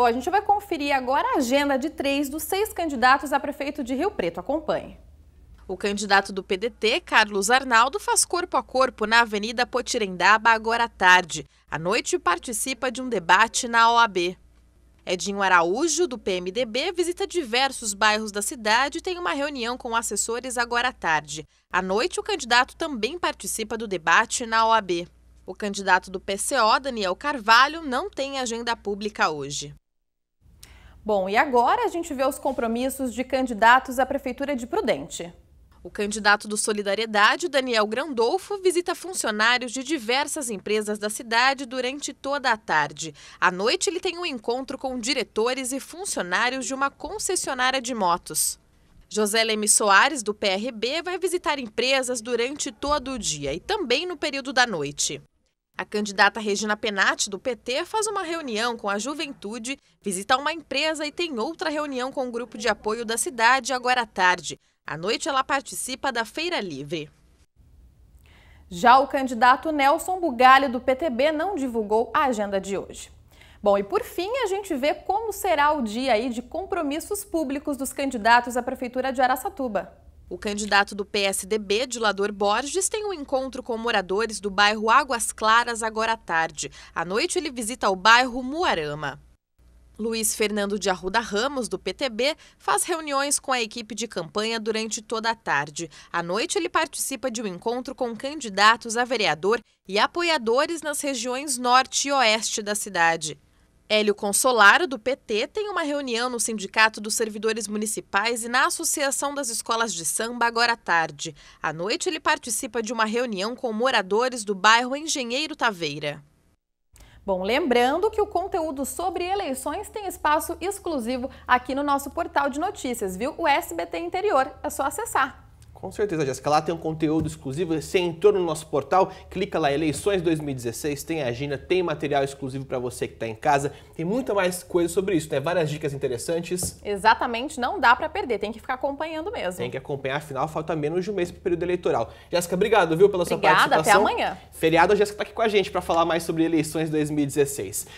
Bom, a gente vai conferir agora a agenda de três dos seis candidatos a prefeito de Rio Preto. Acompanhe. O candidato do PDT, Carlos Arnaldo, faz corpo a corpo na Avenida Potirendaba agora à tarde. À noite, participa de um debate na OAB. Edinho Araújo, do PMDB, visita diversos bairros da cidade e tem uma reunião com assessores agora à tarde. À noite, o candidato também participa do debate na OAB. O candidato do PCO, Daniel Carvalho, não tem agenda pública hoje. Bom, e agora a gente vê os compromissos de candidatos à Prefeitura de Prudente. O candidato do Solidariedade, Daniel Grandolfo, visita funcionários de diversas empresas da cidade durante toda a tarde. À noite, ele tem um encontro com diretores e funcionários de uma concessionária de motos. José Leme Soares, do PRB, vai visitar empresas durante todo o dia e também no período da noite. A candidata Regina Penati, do PT, faz uma reunião com a juventude, visita uma empresa e tem outra reunião com o um grupo de apoio da cidade agora à tarde. À noite, ela participa da Feira Livre. Já o candidato Nelson Bugalho, do PTB, não divulgou a agenda de hoje. Bom, e por fim a gente vê como será o dia aí de compromissos públicos dos candidatos à Prefeitura de Araçatuba. O candidato do PSDB, Dilador Borges, tem um encontro com moradores do bairro Águas Claras agora à tarde. À noite, ele visita o bairro Muarama. Luiz Fernando de Arruda Ramos, do PTB, faz reuniões com a equipe de campanha durante toda a tarde. À noite, ele participa de um encontro com candidatos a vereador e apoiadores nas regiões norte e oeste da cidade. Hélio Consolaro, do PT, tem uma reunião no Sindicato dos Servidores Municipais e na Associação das Escolas de Samba agora à tarde. À noite, ele participa de uma reunião com moradores do bairro Engenheiro Taveira. Bom, lembrando que o conteúdo sobre eleições tem espaço exclusivo aqui no nosso portal de notícias, viu? O SBT Interior. É só acessar. Com certeza, Jéssica. Lá tem um conteúdo exclusivo. Você entrou no nosso portal, clica lá, eleições 2016, tem agenda, tem material exclusivo para você que está em casa. Tem muita mais coisa sobre isso, né? Várias dicas interessantes. Exatamente, não dá para perder, tem que ficar acompanhando mesmo. Tem que acompanhar, afinal, falta menos de um mês para o período eleitoral. Jéssica, obrigado, viu, pela Obrigada, sua participação. Obrigada, até amanhã. Feriado, a Jéssica está aqui com a gente para falar mais sobre eleições 2016.